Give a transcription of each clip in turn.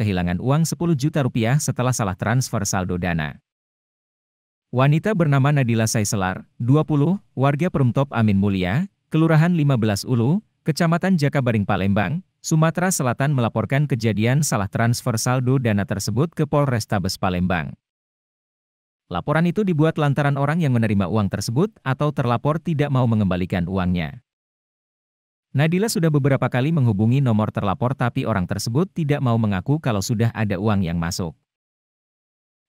kehilangan uang 10 juta rupiah setelah salah transfer saldo dana. Wanita bernama Nadila Saiselar, 20, warga Perumtop Amin Mulia, Kelurahan 15 Ulu, Kecamatan Jakabaring Palembang, Sumatera Selatan melaporkan kejadian salah transfer saldo dana tersebut ke Polrestabes Palembang. Laporan itu dibuat lantaran orang yang menerima uang tersebut atau terlapor tidak mau mengembalikan uangnya. Nadila sudah beberapa kali menghubungi nomor terlapor tapi orang tersebut tidak mau mengaku kalau sudah ada uang yang masuk.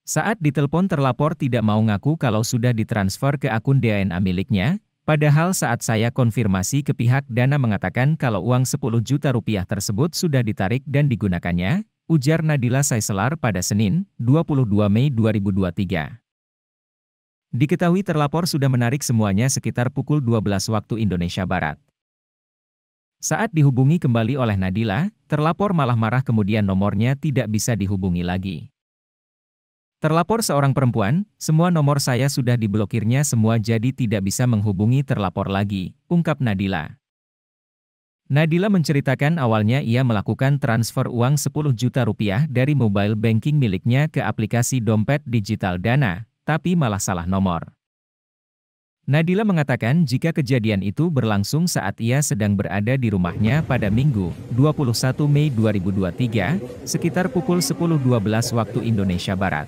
Saat ditelepon terlapor tidak mau ngaku kalau sudah ditransfer ke akun DNA miliknya, padahal saat saya konfirmasi ke pihak Dana mengatakan kalau uang 10 juta rupiah tersebut sudah ditarik dan digunakannya, ujar Nadila Saiselar pada Senin, 22 Mei 2023. Diketahui terlapor sudah menarik semuanya sekitar pukul 12 waktu Indonesia Barat. Saat dihubungi kembali oleh Nadila, terlapor malah marah kemudian nomornya tidak bisa dihubungi lagi. Terlapor seorang perempuan, semua nomor saya sudah diblokirnya semua jadi tidak bisa menghubungi terlapor lagi, ungkap Nadila. Nadila menceritakan awalnya ia melakukan transfer uang 10 juta rupiah dari mobile banking miliknya ke aplikasi dompet digital Dana, tapi malah salah nomor. Nadila mengatakan jika kejadian itu berlangsung saat ia sedang berada di rumahnya pada Minggu, 21 Mei 2023, sekitar pukul 10.12 waktu Indonesia Barat.